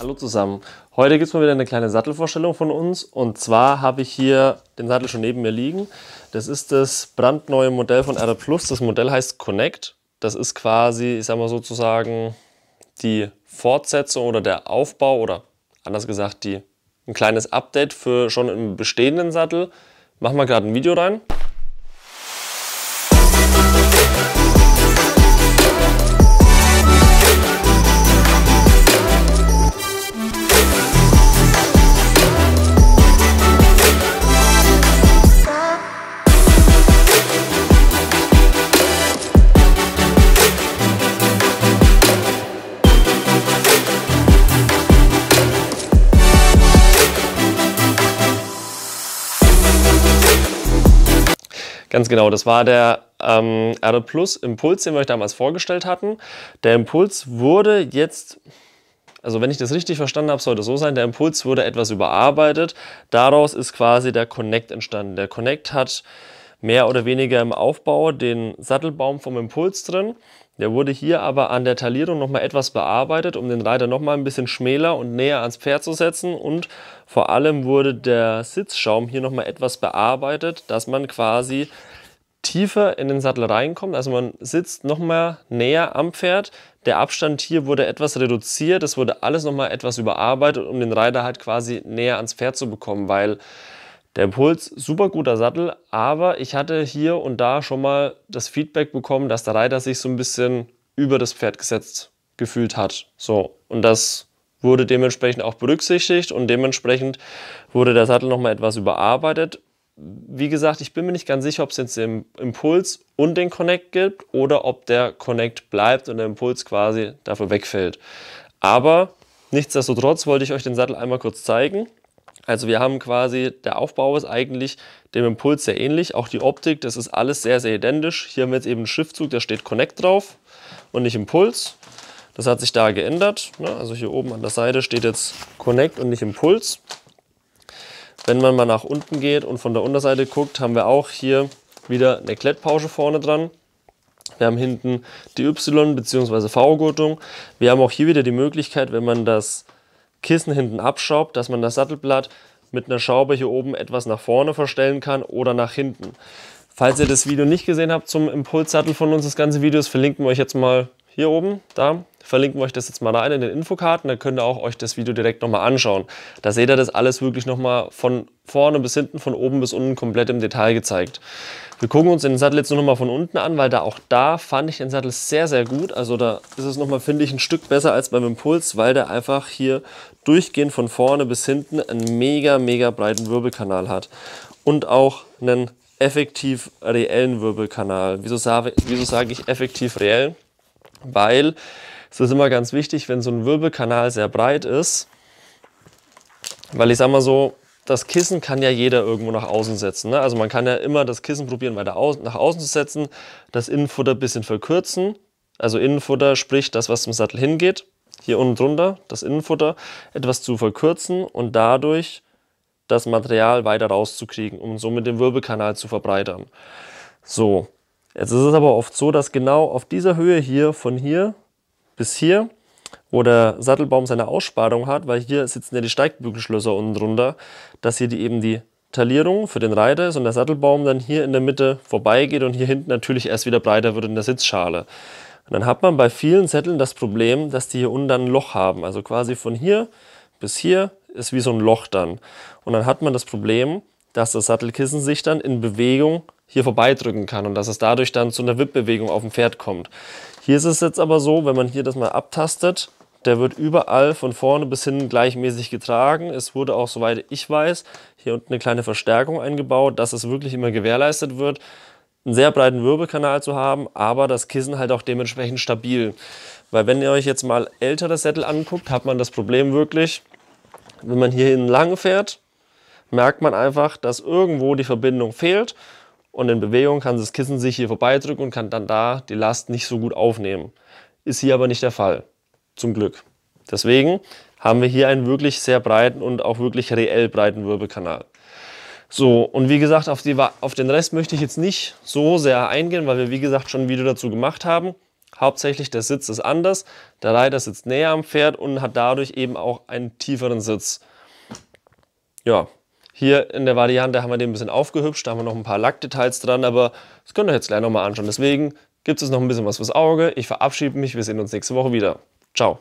Hallo zusammen. Heute gibt es mal wieder eine kleine Sattelvorstellung von uns. Und zwar habe ich hier den Sattel schon neben mir liegen. Das ist das brandneue Modell von R Plus. Das Modell heißt Connect. Das ist quasi, ich sag mal sozusagen, die Fortsetzung oder der Aufbau oder anders gesagt die, ein kleines Update für schon im bestehenden Sattel. Machen wir gerade ein Video rein. Ganz genau, das war der ähm, Erde Plus Impuls, den wir euch damals vorgestellt hatten. Der Impuls wurde jetzt also wenn ich das richtig verstanden habe, sollte es so sein, der Impuls wurde etwas überarbeitet. Daraus ist quasi der Connect entstanden. Der Connect hat mehr oder weniger im Aufbau den Sattelbaum vom Impuls drin. Der wurde hier aber an der Talierung nochmal etwas bearbeitet, um den Reiter nochmal ein bisschen schmäler und näher ans Pferd zu setzen. Und vor allem wurde der Sitzschaum hier nochmal etwas bearbeitet, dass man quasi tiefer in den Sattel reinkommt. Also man sitzt nochmal näher am Pferd. Der Abstand hier wurde etwas reduziert. Es wurde alles nochmal etwas überarbeitet, um den Reiter halt quasi näher ans Pferd zu bekommen, weil der Impuls, super guter Sattel, aber ich hatte hier und da schon mal das Feedback bekommen, dass der Reiter sich so ein bisschen über das Pferd gesetzt gefühlt hat. So, und das wurde dementsprechend auch berücksichtigt und dementsprechend wurde der Sattel nochmal etwas überarbeitet. Wie gesagt, ich bin mir nicht ganz sicher, ob es jetzt den Impuls und den Connect gibt oder ob der Connect bleibt und der Impuls quasi dafür wegfällt. Aber nichtsdestotrotz wollte ich euch den Sattel einmal kurz zeigen also wir haben quasi, der Aufbau ist eigentlich dem Impuls sehr ähnlich. Auch die Optik, das ist alles sehr, sehr identisch. Hier haben wir jetzt eben einen Schriftzug, da steht Connect drauf und nicht Impuls. Das hat sich da geändert. Ne? Also hier oben an der Seite steht jetzt Connect und nicht Impuls. Wenn man mal nach unten geht und von der Unterseite guckt, haben wir auch hier wieder eine Klettpausche vorne dran. Wir haben hinten die Y- bzw. V-Gurtung. Wir haben auch hier wieder die Möglichkeit, wenn man das Kissen hinten abschraubt, dass man das Sattelblatt mit einer Schraube hier oben etwas nach vorne verstellen kann oder nach hinten. Falls ihr das Video nicht gesehen habt zum Impulssattel von uns, das ganze Video ist, verlinken wir euch jetzt mal hier oben, da verlinken wir euch das jetzt mal rein in den Infokarten, dann könnt ihr auch euch das Video direkt nochmal anschauen. Da seht ihr das alles wirklich nochmal von vorne bis hinten, von oben bis unten komplett im Detail gezeigt. Wir gucken uns den Sattel jetzt nochmal von unten an, weil da auch da fand ich den Sattel sehr, sehr gut. Also da ist es nochmal, finde ich, ein Stück besser als beim Impuls, weil der einfach hier durchgehend von vorne bis hinten einen mega, mega breiten Wirbelkanal hat. Und auch einen effektiv reellen Wirbelkanal. Wieso wieso sage ich effektiv reell? weil es ist immer ganz wichtig, wenn so ein Wirbelkanal sehr breit ist, weil ich sag mal so, das Kissen kann ja jeder irgendwo nach außen setzen. Ne? Also man kann ja immer das Kissen probieren, weiter au nach außen zu setzen, das Innenfutter ein bisschen verkürzen. Also Innenfutter, sprich das, was zum Sattel hingeht, hier unten drunter, das Innenfutter, etwas zu verkürzen und dadurch das Material weiter rauszukriegen, um somit den Wirbelkanal zu verbreitern. So, Jetzt ist es aber oft so, dass genau auf dieser Höhe hier von hier bis hier, wo der Sattelbaum seine Aussparung hat, weil hier sitzen ja die Steigbügelschlösser unten drunter, dass hier die eben die Talierung für den Reiter ist und der Sattelbaum dann hier in der Mitte vorbeigeht und hier hinten natürlich erst wieder breiter wird in der Sitzschale. Und dann hat man bei vielen Sätteln das Problem, dass die hier unten dann ein Loch haben. Also quasi von hier bis hier ist wie so ein Loch dann. Und dann hat man das Problem, dass das Sattelkissen sich dann in Bewegung hier vorbeidrücken kann und dass es dadurch dann zu einer Wippbewegung auf dem Pferd kommt. Hier ist es jetzt aber so, wenn man hier das mal abtastet, der wird überall von vorne bis hinten gleichmäßig getragen. Es wurde auch, soweit ich weiß, hier unten eine kleine Verstärkung eingebaut, dass es wirklich immer gewährleistet wird, einen sehr breiten Wirbelkanal zu haben, aber das Kissen halt auch dementsprechend stabil. Weil wenn ihr euch jetzt mal ältere Sättel anguckt, hat man das Problem wirklich, wenn man hier hinten lang fährt, merkt man einfach, dass irgendwo die Verbindung fehlt und in Bewegung kann das Kissen sich hier vorbeidrücken und kann dann da die Last nicht so gut aufnehmen. Ist hier aber nicht der Fall. Zum Glück. Deswegen haben wir hier einen wirklich sehr breiten und auch wirklich reell breiten Wirbelkanal. So, und wie gesagt, auf, die, auf den Rest möchte ich jetzt nicht so sehr eingehen, weil wir wie gesagt schon ein Video dazu gemacht haben. Hauptsächlich der Sitz ist anders, der Reiter sitzt näher am Pferd und hat dadurch eben auch einen tieferen Sitz. Ja, hier in der Variante haben wir den ein bisschen aufgehübscht, da haben wir noch ein paar Lackdetails dran, aber das könnt ihr jetzt gleich nochmal anschauen. Deswegen gibt es noch ein bisschen was fürs Auge. Ich verabschiede mich, wir sehen uns nächste Woche wieder. Ciao.